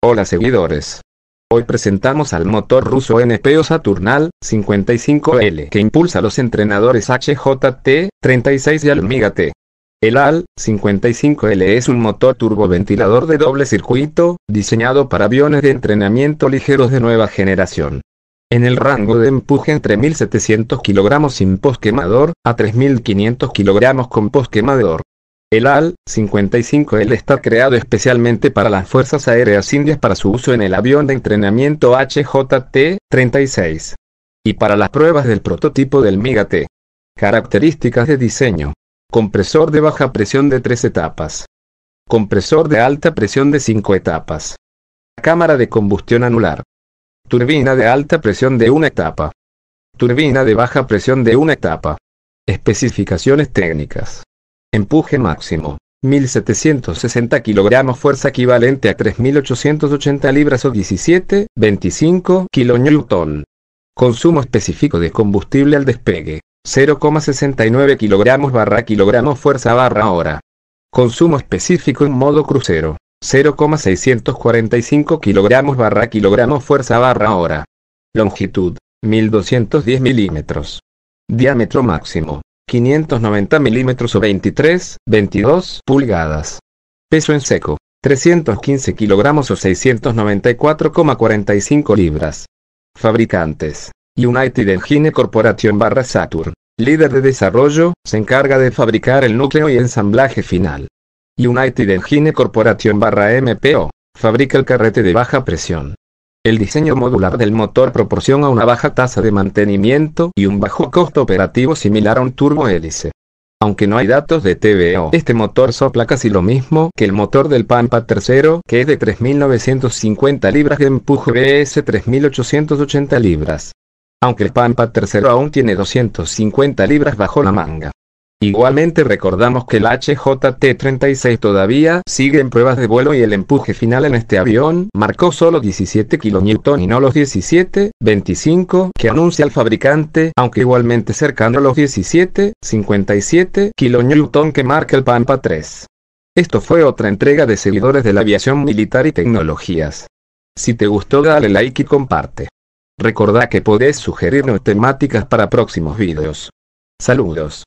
Hola seguidores. Hoy presentamos al motor ruso NPO Saturnal 55L que impulsa los entrenadores HJT 36 y Almiga T. El AL 55L es un motor turboventilador de doble circuito, diseñado para aviones de entrenamiento ligeros de nueva generación. En el rango de empuje entre 1700 kg sin postquemador a 3500 kg con postquemador. El AL-55L está creado especialmente para las Fuerzas Aéreas Indias para su uso en el avión de entrenamiento HJT-36 y para las pruebas del prototipo del MIGAT. Características de diseño. Compresor de baja presión de tres etapas. Compresor de alta presión de cinco etapas. Cámara de combustión anular. Turbina de alta presión de una etapa. Turbina de baja presión de una etapa. Especificaciones técnicas. Empuje máximo. 1760 kg fuerza equivalente a 3880 libras o 17,25 kN. Consumo específico de combustible al despegue. 0,69 kg barra kg fuerza barra hora. Consumo específico en modo crucero. 0,645 kg barra kilogramos fuerza barra hora. Longitud. 1210 milímetros. Diámetro máximo. 590 milímetros o 23, 22 pulgadas. Peso en seco, 315 kilogramos o 694,45 libras. Fabricantes, United Engine Corporation barra Saturn, líder de desarrollo, se encarga de fabricar el núcleo y ensamblaje final. United Engine Corporation barra MPO, fabrica el carrete de baja presión. El diseño modular del motor proporciona una baja tasa de mantenimiento y un bajo costo operativo similar a un turbohélice. Aunque no hay datos de TBO, este motor sopla casi lo mismo que el motor del Pampa III, que es de 3.950 libras de empuje BS 3.880 libras. Aunque el Pampa III aún tiene 250 libras bajo la manga. Igualmente recordamos que el HJT-36 todavía sigue en pruebas de vuelo y el empuje final en este avión marcó solo 17 kN y no los 17,25 que anuncia el fabricante, aunque igualmente cercano a los 17, 57 kN que marca el Pampa 3. Esto fue otra entrega de seguidores de la aviación militar y tecnologías. Si te gustó dale like y comparte. Recordá que podés sugerirnos temáticas para próximos videos. Saludos.